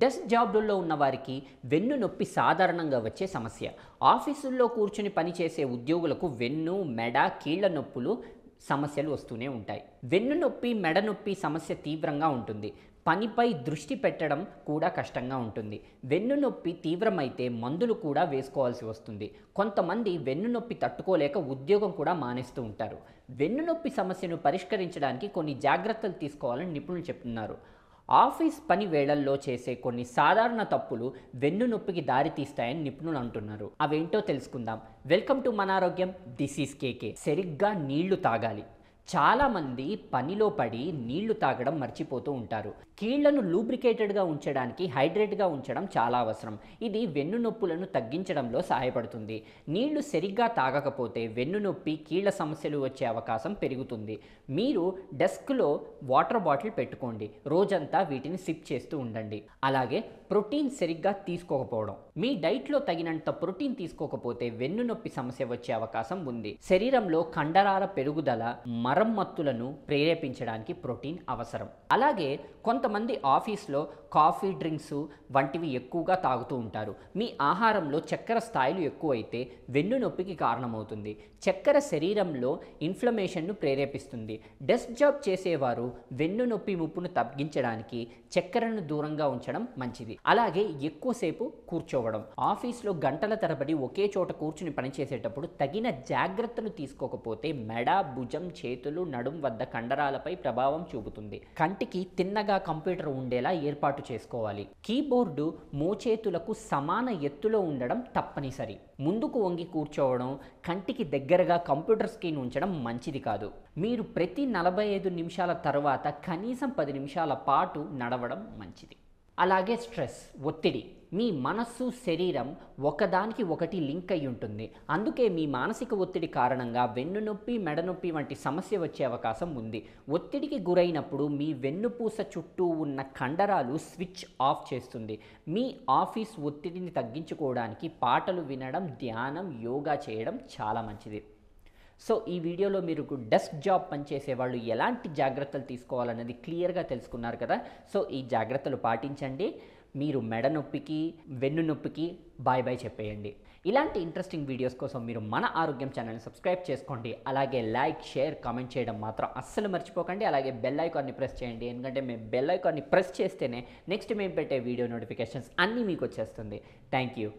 desk జాబ్లలో ఉన్న వారికి వెన్ను నొప్పి సాధారణంగా వచ్చే సమస్య ఆఫీసుల్లో కూర్చుని పనిచేసే ఉద్యోగులకు వెన్ను మెడ కీళ్ల నొప్పులు సమస్యలు వస్తూనే ఉంటాయి వెన్ను నొప్పి మెడ నొప్పి సమస్య తీవ్రంగా ఉంటుంది పనిపై దృష్టి పెట్టడం కూడా కష్టంగా ఉంటుంది వెన్ను నొప్పి తీవ్రమైతే మందులు కూడా వేసుకోవాల్సి వస్తుంది కొంతమంది వెన్ను నొప్పి తట్టుకోలేక ఉద్యోగం కూడా మానేస్తూ ఉంటారు వెన్ను నొప్పి సమస్యను పరిష్కరించడానికి కొన్ని జాగ్రత్తలు తీసుకోవాలని నిపుణులు చెప్తున్నారు ఆఫీస్ పని వేళల్లో చేసే కొన్ని సాధారణ తప్పులు వెన్ను నొప్పికి దారితీస్తాయని నిపుణులు అంటున్నారు అవేంటో తెలుసుకుందాం వెల్కమ్ టు మనారోగ్యం దిస్ ఈస్ కేకే సరిగ్గా నీళ్లు తాగాలి చాలామంది పనిలో పడి నీళ్లు తాగడం మర్చిపోతూ ఉంటారు కీళ్లను లూబ్రికేటెడ్గా ఉంచడానికి హైడ్రేట్గా ఉంచడం చాలా అవసరం ఇది వెన్ను నొప్పులను తగ్గించడంలో సహాయపడుతుంది నీళ్లు సరిగ్గా తాగకపోతే వెన్ను నొప్పి కీళ్ల సమస్యలు వచ్చే అవకాశం పెరుగుతుంది మీరు డెస్క్లో వాటర్ బాటిల్ పెట్టుకోండి రోజంతా వీటిని సిప్ చేస్తూ ఉండండి అలాగే ప్రోటీన్ సరిగ్గా తీసుకోకపోవడం మీ డైట్లో తగినంత ప్రోటీన్ తీసుకోకపోతే వెన్ను నొప్పి సమస్య వచ్చే అవకాశం ఉంది శరీరంలో కండరాల పెరుగుదల మరమ్మత్తులను ప్రేరేపించడానికి ప్రోటీన్ అవసరం అలాగే కొంతమంది ఆఫీస్లో కాఫీ డ్రింక్స్ వంటివి ఎక్కువగా తాగుతూ ఉంటారు మీ ఆహారంలో చక్కెర స్థాయిలు ఎక్కువైతే వెన్ను నొప్పికి కారణమవుతుంది చక్కెర శరీరంలో ఇన్ఫ్లమేషన్ను ప్రేరేపిస్తుంది డెస్క్ జాబ్ చేసేవారు వెన్ను నొప్పి ముప్పును తగ్గించడానికి చక్కెరను దూరంగా ఉంచడం మంచిది అలాగే ఎక్కువసేపు కూర్చోవడం ఆఫీస్లో గంటల తరబడి ఒకే చోట కూర్చుని పనిచేసేటప్పుడు తగిన జాగ్రత్తలు తీసుకోకపోతే మెడ భుజం చేతులు నడుం వద్ద కండరాలపై ప్రభావం చూపుతుంది కంటికి తిన్నగా కంప్యూటర్ ఉండేలా ఏర్పాటు ఏర్పాటు చేసుకోవాలి కీబోర్డు మోచేతులకు సమాన ఎత్తులో ఉండడం తప్పనిసరి ముందుకు వంగి కూర్చోవడం కంటికి దగ్గరగా కంప్యూటర్ స్క్రీన్ ఉంచడం మంచిది కాదు మీరు ప్రతి నలభై ఐదు నిమిషాల తర్వాత కనీసం పది నిమిషాల పాటు నడవడం మంచిది అలాగే స్ట్రెస్ ఒత్తిడి మీ మనస్సు శరీరం ఒకదానికి ఒకటి లింక్ అయి ఉంటుంది అందుకే మీ మానసిక ఒత్తిడి కారణంగా వెన్నునొప్పి మెడనొప్పి వంటి సమస్య వచ్చే అవకాశం ఉంది ఒత్తిడికి గురైనప్పుడు మీ వెన్నుపూస చుట్టూ ఉన్న కండరాలు స్విచ్ ఆఫ్ చేస్తుంది మీ ఆఫీస్ ఒత్తిడిని తగ్గించుకోవడానికి పాటలు వినడం ధ్యానం యోగా చేయడం చాలా మంచిది సో ఈ వీడియోలో మీరు డెస్క్ జాబ్ పనిచేసే వాళ్ళు ఎలాంటి జాగ్రత్తలు తీసుకోవాలన్నది క్లియర్గా తెలుసుకున్నారు కదా సో ఈ జాగ్రత్తలు పాటించండి మీరు మెడ నొప్పికి వెన్ను నొప్పికి బాయ్ బాయ్ చెప్పేయండి ఇలాంటి ఇంట్రెస్టింగ్ వీడియోస్ కోసం మీరు మన ఆరోగ్యం ఛానల్ని సబ్స్క్రైబ్ చేసుకోండి అలాగే లైక్ షేర్ కామెంట్ చేయడం మాత్రం అస్సలు మర్చిపోకండి అలాగే బెల్ ఐకాన్ని ప్రెస్ చేయండి ఎందుకంటే మేము బెల్ ఐకాన్ని ప్రెస్ చేస్తేనే నెక్స్ట్ మేము పెట్టే వీడియో నోటిఫికేషన్స్ అన్నీ మీకు వచ్చేస్తుంది థ్యాంక్ యూ